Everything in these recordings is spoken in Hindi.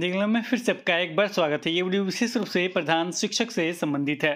देखला में फिर सबका एक बार स्वागत है ये वीडियो विशेष रूप से प्रधान शिक्षक से संबंधित है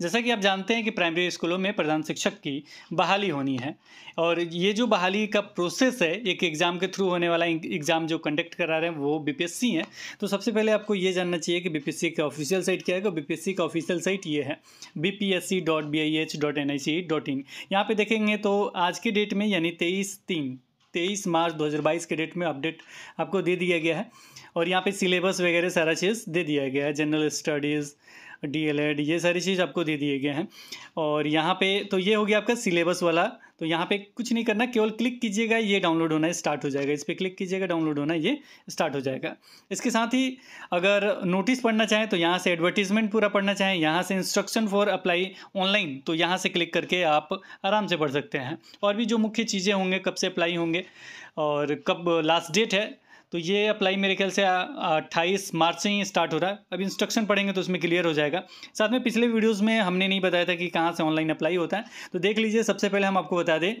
जैसा कि आप जानते हैं कि प्राइमरी स्कूलों में प्रधान शिक्षक की बहाली होनी है और ये जो बहाली का प्रोसेस है एक एग्ज़ाम के थ्रू होने वाला एग्ज़ाम जो कंडक्ट करा रहे हैं वो बीपीएससी है तो सबसे पहले आपको ये जानना चाहिए कि बीपीएससी का ऑफिशियल साइट क्या है बीपीएससी तो का ऑफिशियल साइट ये है B P S C dot B I H dot N I C dot in यहाँ पर देखेंगे तो आज के डेट में यानी तेईस तीन तेईस मार्च बाईस के डेट में अपडेट आपको दे दिया गया है और यहाँ पे सिलेबस वगैरह सारा चीज़ दे दिया गया है general studies D El Ed ये सारी चीज़ आपको दे दिए गए हैं और यहाँ पे तो ये हो गया आपका सिलेबस वाला तो यहाँ पे कुछ नहीं करना केवल क्लिक कीजिएगा ये डाउनलोड होना स्टार्ट हो जाएगा इस पर क्लिक कीजिएगा डाउनलोड होना ये स्टार्ट हो जाएगा इसके साथ ही अगर नोटिस पढ़ना चाहें तो यहाँ से एडवर्टीजमेंट पूरा पढ़ना चाहें यहाँ से इंस्ट्रक्शन फॉर अप्लाई ऑनलाइन तो यहाँ से क्लिक करके आप आराम से पढ़ सकते हैं और भी जो मुख्य चीज़ें होंगे कब से अप्लाई होंगे और कब लास्ट डेट है तो ये अप्लाई मेरे ख्याल से अट्ठाईस मार्च से ही स्टार्ट हो रहा है अब इंस्ट्रक्शन पढ़ेंगे तो उसमें क्लियर हो जाएगा साथ में पिछले वीडियोस में हमने नहीं बताया था कि कहाँ से ऑनलाइन अप्लाई होता है तो देख लीजिए सबसे पहले हम आपको बता दें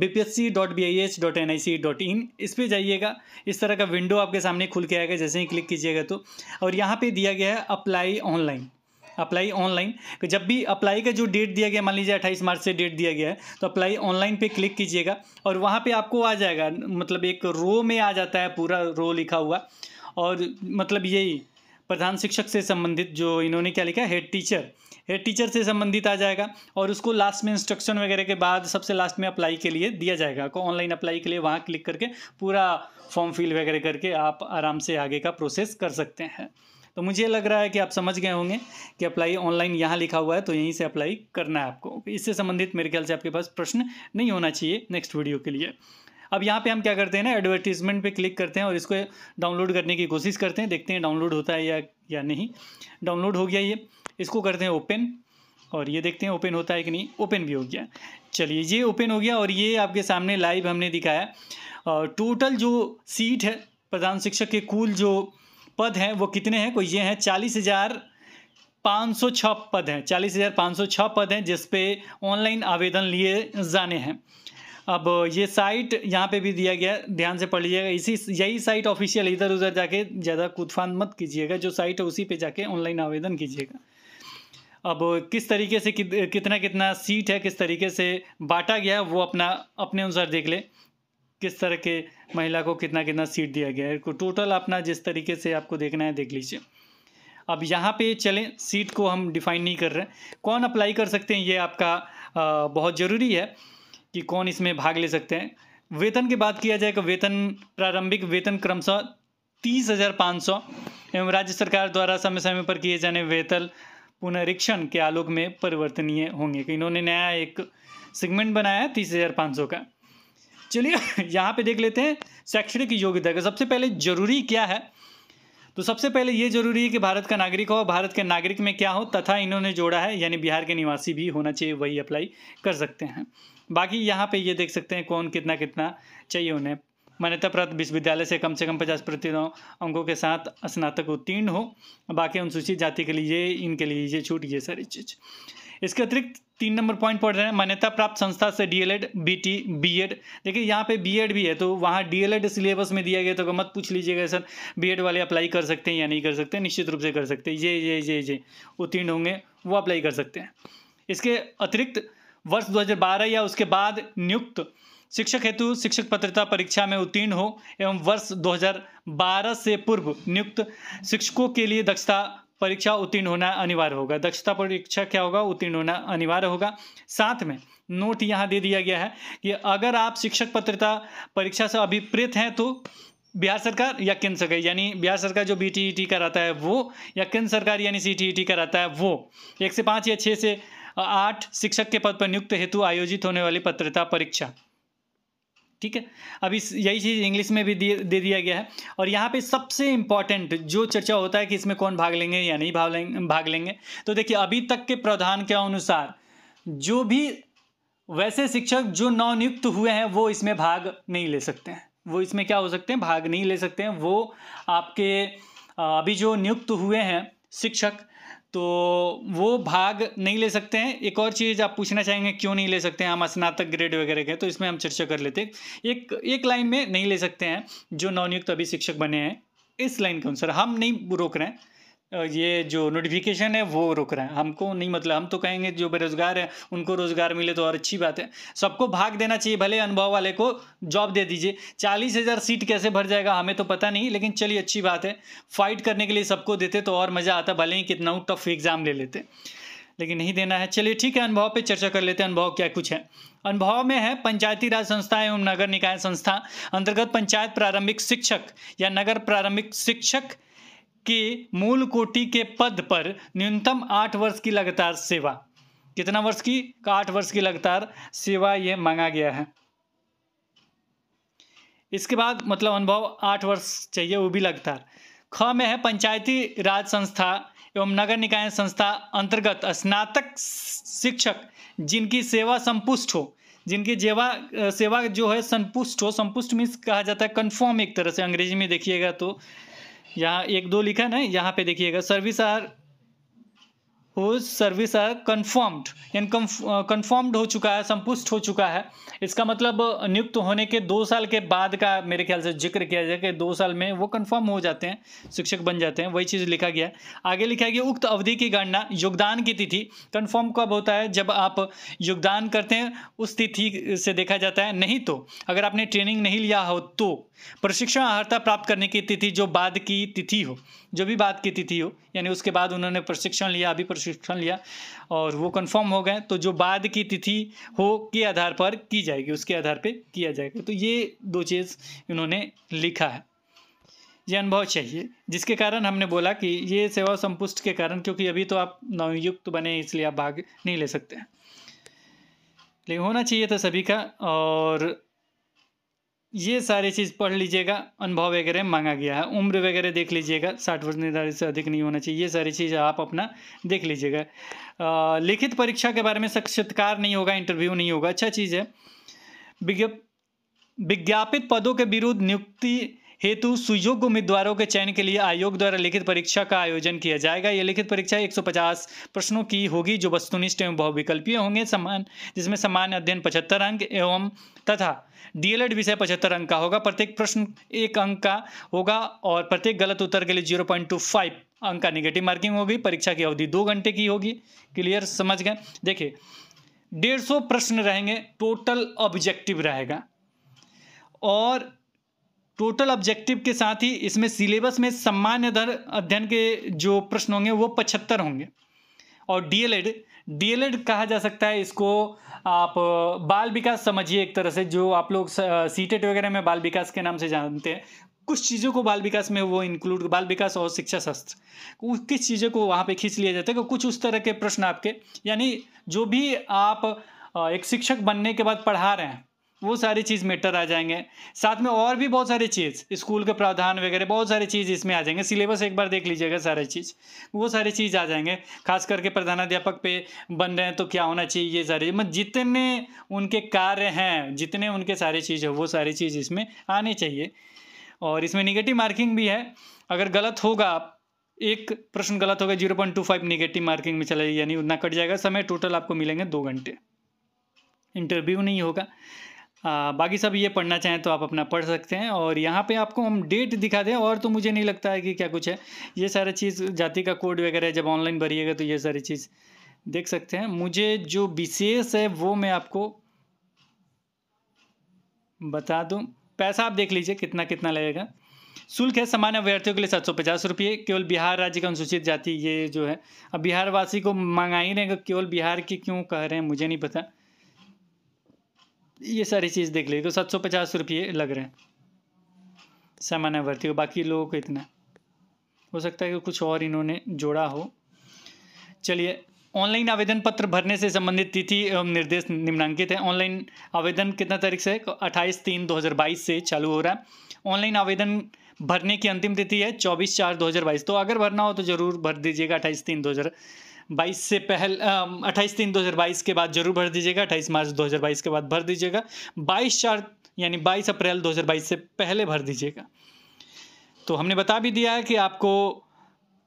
B P S C dot B I H dot N I C dot in इस पर जाइएगा इस तरह का विंडो आपके सामने खुल के आएगा जैसे ही क्लिक कीजिएगा तो और यहाँ पर दिया गया है अप्लाई ऑनलाइन अप्लाई ऑनलाइन जब भी अप्लाई का जो डेट दिया गया मान लीजिए अट्ठाईस मार्च से डेट दिया गया है तो अप्लाई ऑनलाइन पे क्लिक कीजिएगा और वहाँ पे आपको आ जाएगा मतलब एक रो में आ जाता है पूरा रो लिखा हुआ और मतलब यही प्रधान शिक्षक से संबंधित जो इन्होंने क्या लिखा है हेड टीचर हेड टीचर से संबंधित आ जाएगा और उसको लास्ट में इंस्ट्रक्शन वगैरह के बाद सबसे लास्ट में अप्लाई के लिए दिया जाएगा को ऑनलाइन अप्लाई के लिए वहाँ क्लिक करके पूरा फॉर्म फिल वगैरह करके आप आराम से आगे का प्रोसेस कर सकते हैं तो मुझे लग रहा है कि आप समझ गए होंगे कि अप्लाई ऑनलाइन यहाँ लिखा हुआ है तो यहीं से अप्लाई करना है आपको इससे संबंधित मेरे ख्याल से आपके पास प्रश्न नहीं होना चाहिए नेक्स्ट वीडियो के लिए अब यहाँ पे हम क्या करते हैं ना एडवर्टीजमेंट पे क्लिक करते हैं और इसको डाउनलोड करने की कोशिश करते हैं देखते हैं डाउनलोड होता है या या नहीं डाउनलोड हो गया ये इसको करते हैं ओपन और ये देखते हैं ओपन होता है कि नहीं ओपन भी हो गया चलिए ये ओपन हो गया और ये आपके सामने लाइव हमने दिखाया और टोटल जो सीट है प्रधान शिक्षक के कुल जो पद हैं वो कितने हैं कोई ये हैं चालीस हज़ार पाँच सौ छः पद हैं चालीस हज़ार पाँच सौ छः पद हैं जिसपे ऑनलाइन आवेदन लिए जाने हैं अब ये साइट यहाँ पे भी दिया गया ध्यान से पढ़ लीजिएगा इसी यही साइट ऑफिशियल इधर उधर जाके ज़्यादा कूदफान मत कीजिएगा जो साइट है उसी पे जाके ऑनलाइन आवेदन कीजिएगा अब किस तरीके से कि, कितना कितना सीट है किस तरीके से बांटा गया वो अपना अपने अनुसार देख ले किस तरह के महिला को कितना कितना सीट दिया गया है टोटल तो अपना जिस तरीके से आपको देखना है देख लीजिए अब यहाँ पे चले सीट को हम डिफाइन नहीं कर रहे कौन अप्लाई कर सकते हैं ये आपका आ, बहुत ज़रूरी है कि कौन इसमें भाग ले सकते हैं वेतन की बात किया जाए तो वेतन प्रारंभिक वेतन क्रमशः तीस हज़ार पाँच सौ एवं राज्य सरकार द्वारा समय समय पर किए जाने वेतन पुनरीक्षण के आलोक में परिवर्तनीय होंगे तो इन्होंने नया एक सेगमेंट बनाया है तीस हज़ार पाँच सौ का चलिए यहाँ पे देख लेते हैं शैक्षणिक योग्यता का सबसे पहले जरूरी क्या है तो सबसे पहले ये जरूरी है कि भारत का नागरिक हो भारत के नागरिक में क्या हो तथा इन्होंने जोड़ा है यानी बिहार के निवासी भी होना चाहिए वही अप्लाई कर सकते हैं बाकी यहाँ पे ये देख सकते हैं कौन कितना कितना चाहिए उन्हें मान्यता प्राप्त विश्वविद्यालय से कम से कम पचास प्रतिशत अंकों के साथ स्नातक उत्तीर्ण हो बाकी अनुसूचित जाति के लिए इनके लिए ये छूट ये सारी चीज़ इसके अतिरिक्त तीन नंबर पॉइंट पढ़ रहे हैं मान्यता प्राप्त संस्था से डीएलएड बीटी बीएड देखिए यहाँ पे बीएड भी है तो वहाँ डीएलएड सिलेबस में दिया गया तो मत पूछ लीजिएगा सर बीएड वाले अप्लाई कर सकते हैं या नहीं कर सकते निश्चित रूप से कर सकते हैं ये ये ये ये उत्तीर्ण होंगे वो अप्लाई कर सकते हैं इसके अतिरिक्त वर्ष बारह या उसके बाद नियुक्त शिक्षक हेतु शिक्षक पत्रता परीक्षा में उत्तीर्ण हो एवं वर्ष 2012 से पूर्व नियुक्त शिक्षकों के लिए दक्षता परीक्षा उत्तीर्ण होना अनिवार्य होगा दक्षता परीक्षा क्या होगा उत्तीर्ण होना अनिवार्य होगा साथ में नोट यहाँ दे दिया गया है कि अगर आप शिक्षक पत्रता परीक्षा से अभिप्रेत हैं तो बिहार सरकार या केंद्र सरकार यानी बिहार सरकार जो बी टी e कराता है वो या केंद्र सरकार यानी सी टी e कराता है वो एक से पाँच या छः से आठ शिक्षक के पद पर नियुक्त हेतु आयोजित होने वाली पत्रता परीक्षा ठीक है अब इस यही चीज़ इंग्लिश में भी दे दिया गया है और यहाँ पे सबसे इम्पॉर्टेंट जो चर्चा होता है कि इसमें कौन भाग लेंगे या नहीं भाग लेंगे भाग लेंगे तो देखिए अभी तक के प्रावधान के अनुसार जो भी वैसे शिक्षक जो नवनियुक्त हुए हैं वो इसमें भाग नहीं ले सकते हैं वो इसमें क्या हो सकते हैं भाग नहीं ले सकते हैं वो आपके अभी जो नियुक्त हुए हैं शिक्षक तो वो भाग नहीं ले सकते हैं एक और चीज़ आप पूछना चाहेंगे क्यों नहीं ले सकते हैं हम स्नातक ग्रेड वगैरह के तो इसमें हम चर्चा कर लेते हैं एक एक लाइन में नहीं ले सकते हैं जो नवनियुक्त अभिशिक्षक बने हैं इस लाइन के अनुसार हम नहीं रोक रहे हैं ये जो नोटिफिकेशन है वो रुक रहा है हमको नहीं मतलब हम तो कहेंगे जो बेरोज़गार हैं उनको रोज़गार मिले तो और अच्छी बात है सबको भाग देना चाहिए भले अनुभव वाले को जॉब दे दीजिए चालीस हज़ार सीट कैसे भर जाएगा हमें तो पता नहीं लेकिन चलिए अच्छी बात है फाइट करने के लिए सबको देते तो और मज़ा आता भले ही कितना टफ एग्ज़ाम ले लेते लेकिन नहीं देना है चलिए ठीक है अनुभव पे चर्चा कर लेते हैं अनुभव क्या कुछ है अनुभव में है पंचायती राज संस्था एवं नगर निकाय संस्था अंतर्गत पंचायत प्रारंभिक शिक्षक या नगर प्रारंभिक शिक्षक के मूल कोटि के पद पर न्यूनतम आठ वर्ष की लगातार सेवा कितना वर्ष की आठ वर्ष की लगातार सेवा यह मांगा गया है इसके बाद मतलब अनुभव आठ वर्ष चाहिए वो भी लगातार ख में है पंचायती राज संस्था एवं नगर निकाय संस्था अंतर्गत स्नातक शिक्षक जिनकी सेवा संपुष्ट हो जिनकी जेवा सेवा जो है संपुष्ट हो संपुष्ट मीन्स कहा जाता है कन्फर्म एक तरह से अंग्रेजी में देखिएगा तो यहाँ एक दो लिखा है ना यहाँ पे देखिएगा service are whose service are confirmed यानी कन्फर्म्ड हो चुका है संपुष्ट हो चुका है इसका मतलब uh, नियुक्त होने के दो साल के बाद का मेरे ख्याल से जिक्र किया जाए कि दो साल में वो कन्फर्म हो जाते हैं शिक्षक बन जाते हैं वही चीज़ लिखा गया है आगे लिखा गया उक्त अवधि की गणना योगदान की तिथि कन्फर्म कब होता है जब आप योगदान करते हैं उस तिथि से देखा जाता है नहीं तो अगर आपने ट्रेनिंग नहीं लिया हो तो प्रशिक्षण अर्हता प्राप्त करने की तिथि जो बाद की तिथि हो जो भी बाद की तिथि हो यानी उसके बाद उन्होंने प्रशिक्षण लिया अभी प्रशिक्षण प्रशिक्षण लिया और वो कंफर्म हो गए तो जो बाद की तिथि हो के आधार पर की जाएगी उसके आधार पर किया जाएगा तो ये दो चीज़ इन्होंने लिखा है ये अनुभव चाहिए जिसके कारण हमने बोला कि ये सेवा संपुष्ट के कारण क्योंकि अभी तो आप नवयुक्त बने इसलिए आप भाग नहीं ले सकते हैं लेकिन होना चाहिए था सभी का और ये सारी चीज़ पढ़ लीजिएगा अनुभव वगैरह मांगा गया है उम्र वगैरह देख लीजिएगा साठ वर्ष निर्धारित से अधिक नहीं होना चाहिए ये सारी चीज़ आप अपना देख लीजिएगा लिखित परीक्षा के बारे में साक्षात्कार नहीं होगा इंटरव्यू नहीं होगा अच्छा चीज़ है विज्ञापित पदों के विरुद्ध नियुक्ति हेतु सुयोग्य उम्मीदवारों के चयन के लिए आयोग द्वारा लिखित परीक्षा का आयोजन किया जाएगा यह लिखित परीक्षा 150 प्रश्नों की होगी जो वस्तुनिष्ठ एवं बहुविकल्पीय होंगे समान जिसमें सामान्य अध्ययन पचहत्तर अंक एवं तथा डीएलएड विषय पचहत्तर अंक का होगा प्रत्येक प्रश्न एक अंक का होगा और प्रत्येक गलत उत्तर के लिए जीरो पॉइंट टू फाइव अंक का निगेटिव मार्किंग होगी परीक्षा की अवधि दो घंटे की होगी क्लियर समझ गए देखिए डेढ़ सौ प्रश्न रहेंगे टोटल ऑब्जेक्टिव रहेगा और टोटल ऑब्जेक्टिव के साथ ही इसमें सिलेबस में सम्मान्य दर अध्ययन के जो प्रश्न होंगे वो पचहत्तर होंगे और डीएलएड डीएलएड कहा जा सकता है इसको आप बाल विकास समझिए एक तरह से जो आप लोग सीटेट e वगैरह में बाल विकास के नाम से जानते हैं कुछ चीज़ों को बाल विकास में वो इंक्लूड बाल विकास और शिक्षा शास्त्र किस चीज़ों को वहाँ पे खींच लिया जाता है कुछ उस तरह के प्रश्न आपके यानी जो भी आप एक शिक्षक बनने के बाद पढ़ा रहे हैं वो सारी चीज़ मेटर आ जाएंगे साथ में और भी बहुत सारी चीज़ स्कूल के प्रावधान वगैरह बहुत सारी चीज़ इसमें आ जाएंगे सिलेबस एक बार देख लीजिएगा सारी चीज़ वो सारी चीज़ आ जाएंगे खास करके प्रधानाध्यापक पे बन रहे हैं तो क्या होना चाहिए ये सारी मतलब जितने उनके कार्य हैं जितने उनके सारी चीज़ है वो सारी चीज़ इसमें आनी चाहिए और इसमें निगेटिव मार्किंग भी है अगर गलत होगा आप एक प्रश्न गलत होगा zero point two five negative marking में चला यानी उतना कट जाएगा समय टोटल आपको मिलेंगे दो घंटे इंटरव्यू नहीं होगा आ, हाँ, बाकी सब ये पढ़ना चाहें तो आप अपना पढ़ सकते हैं और यहाँ पे आपको हम डेट दिखा दें और तो मुझे नहीं लगता है कि क्या कुछ है ये सारा चीज़ जाति का कोड वगैरह जब ऑनलाइन भरिएगा तो ये सारी चीज़ देख सकते हैं मुझे जो विशेष है वो मैं आपको बता दूँ पैसा आप देख लीजिए कितना कितना लगेगा शुल्क है सामान्य अभ्यर्थियों के लिए सात सौ पचास रुपये केवल बिहार राज्य का अनुसूचित जाति ये जो है अब बिहारवासी को मंगा ही रहेगा केवल बिहार की क्यों कह रहे हैं मुझे नहीं पता ये सारी चीज़ देख लीजिए तो सात सौ पचास रुपये लग रहे हैं सामान्य भर्ती को बाकी लोगों को इतना हो सकता है कि कुछ और इन्होंने जोड़ा हो चलिए ऑनलाइन आवेदन पत्र भरने से संबंधित तिथि एवं निर्देश निम्नांकित है ऑनलाइन आवेदन कितना तारीख से अट्ठाईस तीन दो हज़ार बाईस से चालू हो रहा है ऑनलाइन आवेदन भरने की अंतिम तिथि है चौबीस चार दो हज़ार बाईस तो अगर भरना हो तो ज़रूर भर दीजिएगा अट्ठाईस तीन दो हज़ार बाईस से पहल अट्ठाईस तीन बाईस के बाद जरूर भर दीजिएगा अट्ठाईस मार्च बाईस के बाद भर दीजिएगा बाईस चार यानी बाईस अप्रैल बाईस से पहले भर दीजिएगा तो हमने बता भी दिया है कि आपको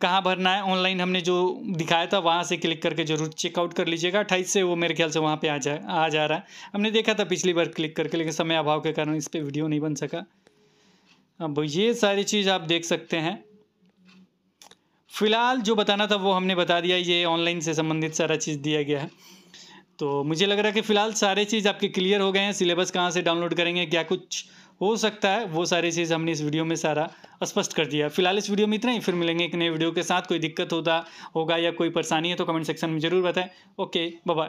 कहाँ भरना है ऑनलाइन हमने जो दिखाया था वहाँ से क्लिक करके जरूर चेकआउट कर लीजिएगा अट्ठाईस से वो मेरे ख्याल से वहाँ पे आ जा आ जा रहा है हमने देखा था पिछली बार क्लिक करके लेकिन समय अभाव के कारण इस पर वीडियो नहीं बन सका अब ये सारी चीज़ आप देख सकते हैं फ़िलहाल जो बताना था वो हमने बता दिया ये ऑनलाइन से संबंधित सारा चीज़ दिया गया है तो मुझे लग रहा है कि फ़िलहाल सारे चीज़ आपके क्लियर हो गए हैं सिलेबस कहाँ से डाउनलोड करेंगे क्या कुछ हो सकता है वो सारी चीज़ हमने इस वीडियो में सारा स्पष्ट कर दिया फिलहाल इस वीडियो में इतना ही फिर मिलेंगे एक नए वीडियो के साथ कोई दिक्कत होता होगा या कोई परेशानी है तो कमेंट सेक्शन में ज़रूर बताएं ओके बाय